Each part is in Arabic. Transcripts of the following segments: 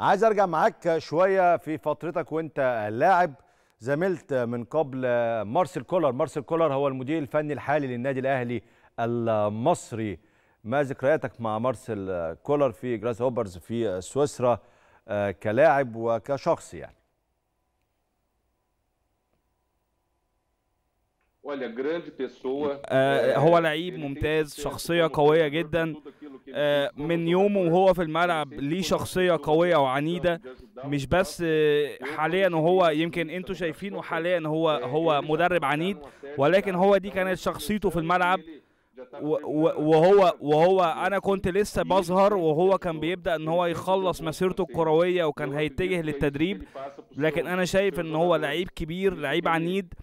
عايز ارجع معاك شويه في فترتك وانت لاعب زميلت من قبل مارسيل كولر مارسيل كولر هو المدير الفني الحالي للنادي الاهلي المصري ما ذكرياتك مع مارسيل كولر في جراس هوبرز في سويسرا آه، كلاعب وكشخص يعني آه، هو لعيب ممتاز شخصية قوية جدا آه، من يومه وهو في الملعب ليه شخصيه قويه وعنيده مش بس آه، حاليا وهو يمكن انتوا شايفينه حاليا هو هو مدرب عنيد ولكن هو دي كانت شخصيته في الملعب وهو وهو انا كنت لسه بظهر وهو كان بيبدا ان هو يخلص مسيرته الكرويه وكان هيتجه للتدريب لكن انا شايف ان هو لعيب كبير لعيب عنيد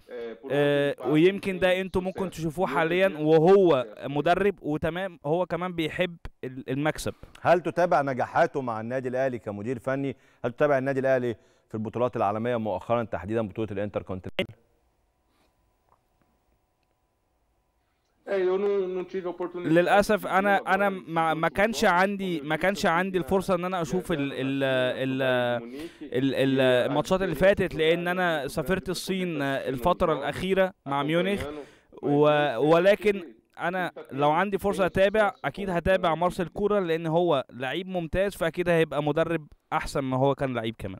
آه، ويمكن ده انتم ممكن تشوفوه حاليا وهو مدرب وتمام هو كمان بيحب المكسب هل تتابع نجاحاته مع النادي الاهلي كمدير فني هل تتابع النادي الاهلي في البطولات العالميه مؤخرا تحديدا بطوله الانتر كونتيننتال إيه، للاسف انا انا ما, ما كانش عندي ما كانش عندي الفرصه ان انا اشوف ال ال ال الماتشات اللي فاتت لان انا سافرت الصين الفتره الاخيره مع ميونخ ولكن انا لو عندي فرصه اتابع اكيد هتابع مارسيل كوره لان هو لعيب ممتاز فاكيد هيبقى مدرب احسن ما هو كان لعيب كمان